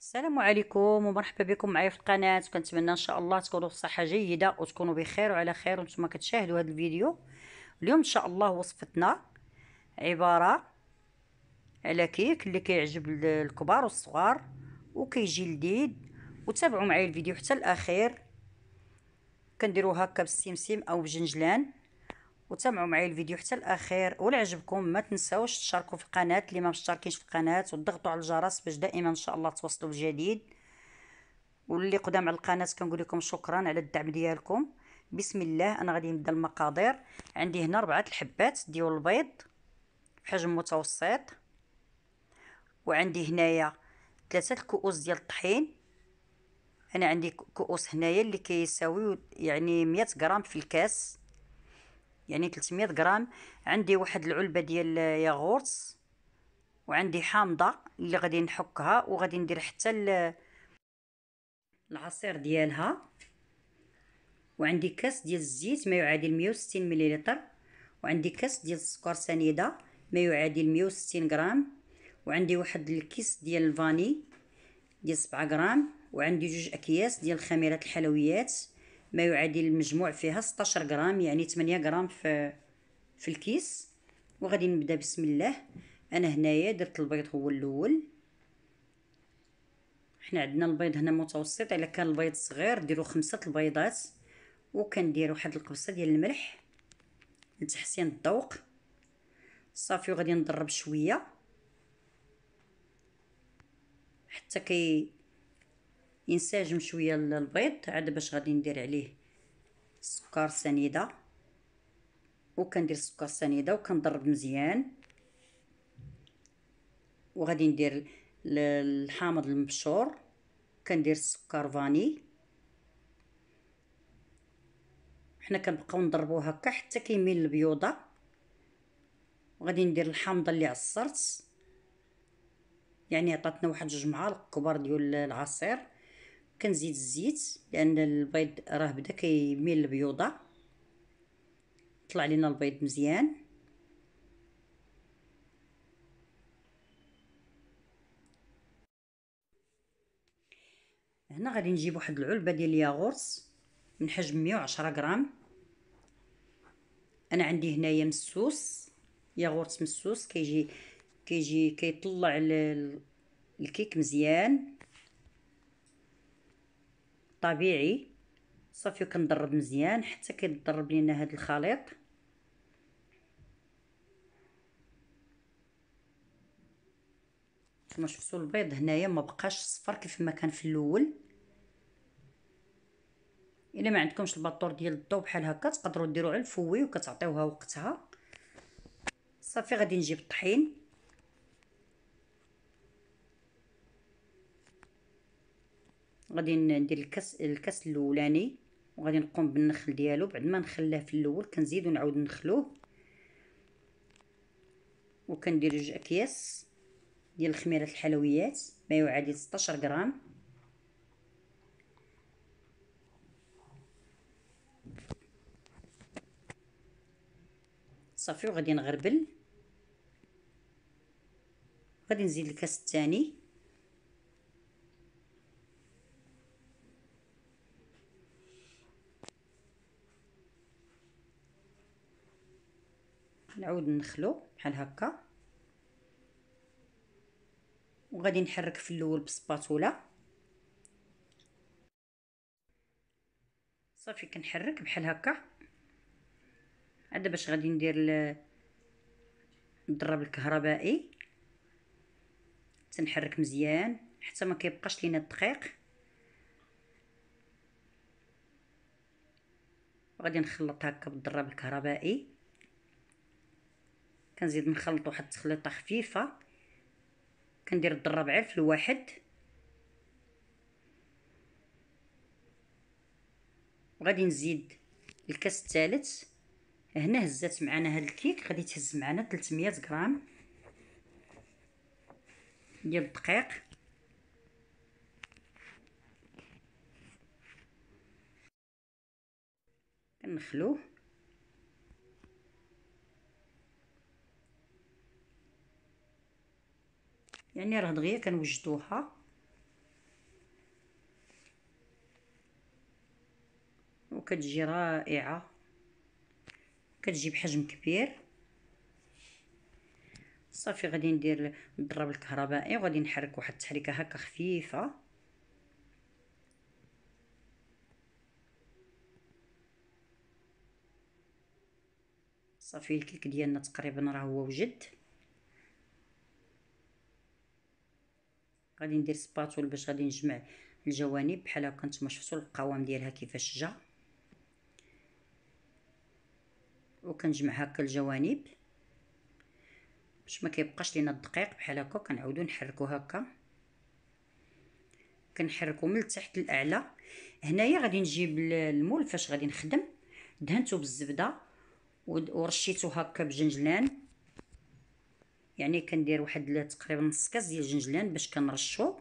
السلام عليكم ومرحبا بكم معايا في القناه وكنتمنى ان شاء الله تكونوا صحه جيده وتكونوا بخير وعلى خير وانتم كتشاهدوا هذا الفيديو اليوم ان شاء الله وصفتنا عباره على كيك اللي كيعجب الكبار والصغار وكيجي لذيذ وتابعوا معايا الفيديو حتى الاخير كنديروا هكا بالسمسم او بجنجلان وتابعوا معايا الفيديو حتى الاخير ولا عجبكم ما تنساوش تشاركوا في القناه اللي ما مشتركينش في القناه وتضغطوا على الجرس باش دائما ان شاء الله توصلوا بجديد واللي قدام على القناه كنقول لكم شكرا على الدعم ديالكم بسم الله انا غادي نبدا المقادير عندي هنا ربعه الحبات ديال البيض بحجم متوسط وعندي هنايا ثلاثه الكؤوس ديال الطحين انا عندي كؤوس هنايا اللي كيساوي يعني 100 غرام في الكاس يعني 300 غرام عندي واحد العلبه ديال ياغورت وعندي حامضه اللي غادي نحكها وغادي ندير حتى العصير ديالها وعندي كاس ديال الزيت ما يعادل 160 مليلتر وعندي كاس ديال السكر سنيده ما يعادل 160 غرام وعندي واحد الكيس ديال الفاني ديال 7 غرام وعندي جوج اكياس ديال خميره الحلويات ما يعادل المجموع فيها 16 غرام يعني 8 غرام في في الكيس وغادي نبدا بسم الله انا هنايا درت البيض هو الاول حنا عندنا البيض هنا متوسط الا كان البيض صغير ديروا خمسة البيضات وكندير واحد القبصه ديال الملح لتحسين الذوق صافي وغادي نضرب شويه حتى كي ينسجم شويه البيض عاد باش غادي ندير عليه سكر سنيده وكندير السكر سنيده وكنضرب مزيان وغادي ندير الحامض المبشور كندير السكر فاني حنا كنبقاو نضربو هكا حتى كيميل البيوضه وغادي ندير الحامضه اللي عصرت يعني عطاتنا واحد جوج معالق كبار ديال العصير كنزيد الزيت لان البيض راه بدا كيميل البيوضه طلع لينا البيض مزيان هنا غادي نجيب واحد العلبه ديال الياغورت من حجم 110 غرام انا عندي هنايا مسوس ياغورت مسوس كيجي كيجي كيطلع الكيك مزيان طبيعي صافي وكنضرب مزيان حتى كيضرب لينا هذا الخليط كما شفتوا البيض هنايا ما بقاش صفر كيف ما كان في الاول الا ما عندكمش الباطور ديال الضو بحال هكا تقدروا ديروه على الفوي وكتعطيوها وقتها صافي غادي نجيب الطحين غادي ندير الكاس الكاس الاولاني وغادي نقوم بالنخل ديالو بعد ما نخلاه في الاول كنزيد ونعاود ندخلوه وكندير جوج اكياس ديال الخميره الحلويات ما يعادل 16 غرام صافي وغادي نغربل غادي نزيد الكاس الثاني نعود ندخلو بحال هكا وغادي نحرك في الاول بسباتولا صافي كنحرك بحال هكا عاد باش غادي ندير الضرب الكهربائي تنحرك مزيان حتى ما كيبقاش لينا الدقيق وغادي نخلط هكا بالضرب الكهربائي كنزيد نخلط واحد التخليطه خفيفه كندير الضرب في الواحد وغادي نزيد الكاس الثالث هنا هزات معنا هاد الكيك غادي تهز معنا 300 غرام ديال الدقيق كنخلوه يعني راه دغيا كنوجدوها وكتجي رائعه كتجي بحجم كبير صافي غادي ندير الضرب الكهربائي وغادي نحرك واحد التحريكه هكا خفيفه صافي الكيك ديالنا تقريبا راه هو وجد غادي ندير سباتول باش غادي نجمع الجوانب بحال هكا نتوما شفتوا القوام ديالها كيفاش جا وكنجمع هكا الجوانب باش ما كيبقاش لينا الدقيق بحال هكا كنعاودو نحركو هكا كنحركو من التحت للاعلى هنايا غادي نجيب المول فاش غادي نخدم دهنتو بالزبده ورشيتو هكا بجنجلان يعني كندير واحد تقريبا نص كاس ديال الجنجلان باش كنرشو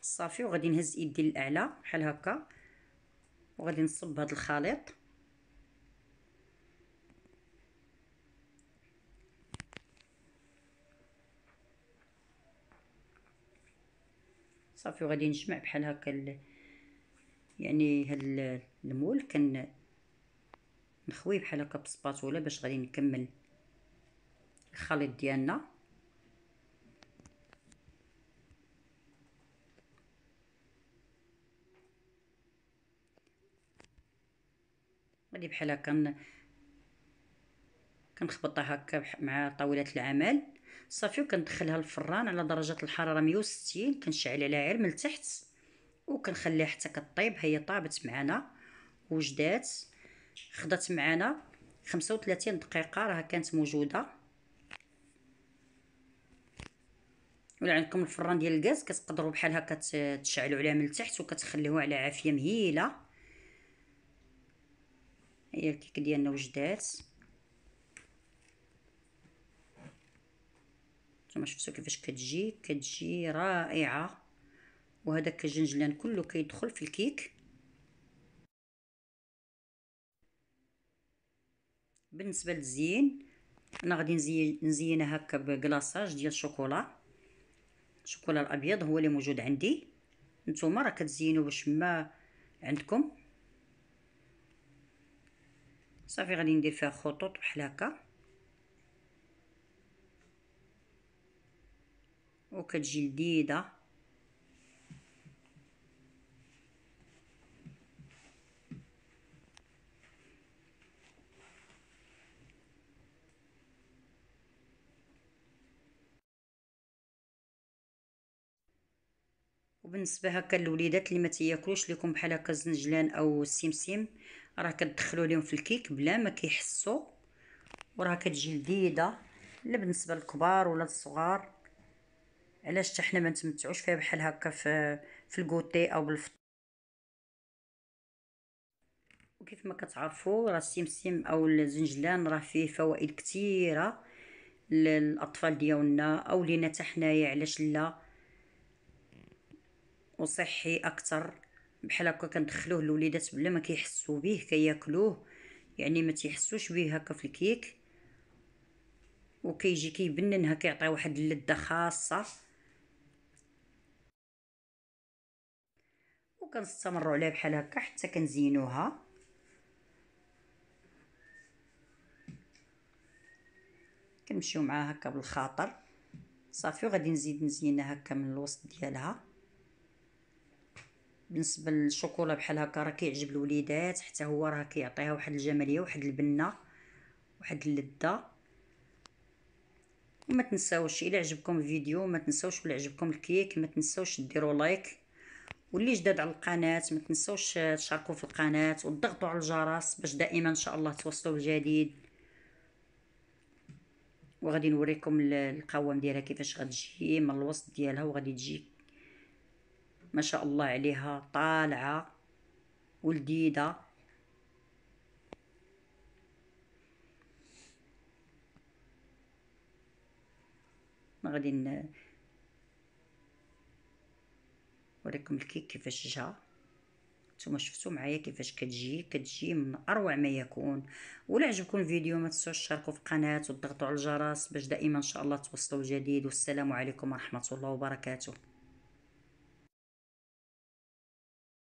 صافي وغادي نهز يدي للاعلى بحال هكا وغادي نصب هذا الخليط صافي وغادي نجمع بحال هكا يعني هاد المول كن نخوي بحال هكا بسباتولا باش غادي نكمل الخليط ديالنا غادي بحال هكا كنخبطها هكا مع طاوله العمل صافي وكندخلها للفران على درجه الحراره 160 كنشعل عليها غير من التحت وكنخليها حتى كطيب هي طابت معنا وجدات خدات معنا 35 دقيقه راه كانت موجوده ولا عندكم الفران ديال الغاز كتقدروا بحال هكا تشعلوا عليه من التحت وكتخليوه على عافيه مهيله هي الكيك ديالنا وجدات نتوما شفتوا كيفاش كتجي كتجي رائعه وهذاك الجنجلان كله كيدخل في الكيك بالنسبه للزين انا غادي نزين نزينها هكا بكلاصاج ديال الشوكولا الشوكولا الابيض هو اللي موجود عندي نتوما راه كتزينوا باش ما عندكم صافي غادي ندير فيها خطوط بحال هكا وكتجي لذيذه وبالنسبه هكا للوليدات اللي ما تياكلوش لكم بحال هكا الزنجلان او السمسم راه كتدخلوا لهم في الكيك بلا ما كيحسوا وراه كتجي لذيذه لا بالنسبه للكبار ولا للصغار علاش حتى حنا ما نتمتعوش فيها بحال هكا في في الكوتي او بالفطور وكيف ما كتعرفوا راه السمسم او الزنجلان راه فيه فوائد كثيره للاطفال ديالنا او لينا حتى حنايا علاش لا وصحي اكثر بحال هكا كندخلوه الوليدات بلا ما كيحسوا به كياكلوه يعني ما تيحسوش به هكا في الكيك وكيجي كيبننها كيعطي واحد اللذه خاصه وكنستمروا عليها بحال هكا حتى كنزينوها كنمشيو معاها هكا بالخاطر صافي وغادي نزيد نزينها هكا من الوسط ديالها بالنسبه للشوكولا بحال هكا راه كيعجب الوليدات حتى هو راه كيعطيها واحد الجماليه واحد البنه واحد اللذه وما تنساوش الا عجبكم الفيديو ما تنساوش ولا عجبكم الكيك ما تنساوش ديروا لايك واللي جداد على القناه ما تنساوش تشاركوا في القناه وتضغطوا على الجرس باش دائما ان شاء الله توصلوا الجديد وغادي نوريكم القوام ديالها كيفاش غتجي من الوسط ديالها وغادي تجي ما شاء الله عليها طالعة ولديدة ما غادي نوريكم الكيك كيفاش جا نتوما شفتوا معايا كيفاش كتجي كتجي من اروع ما يكون ولا عجبكم الفيديو ما تنسوش تشاركوا في القناه وتضغطوا على الجرس باش دائما ان شاء الله توصلوا جديد والسلام عليكم ورحمه الله وبركاته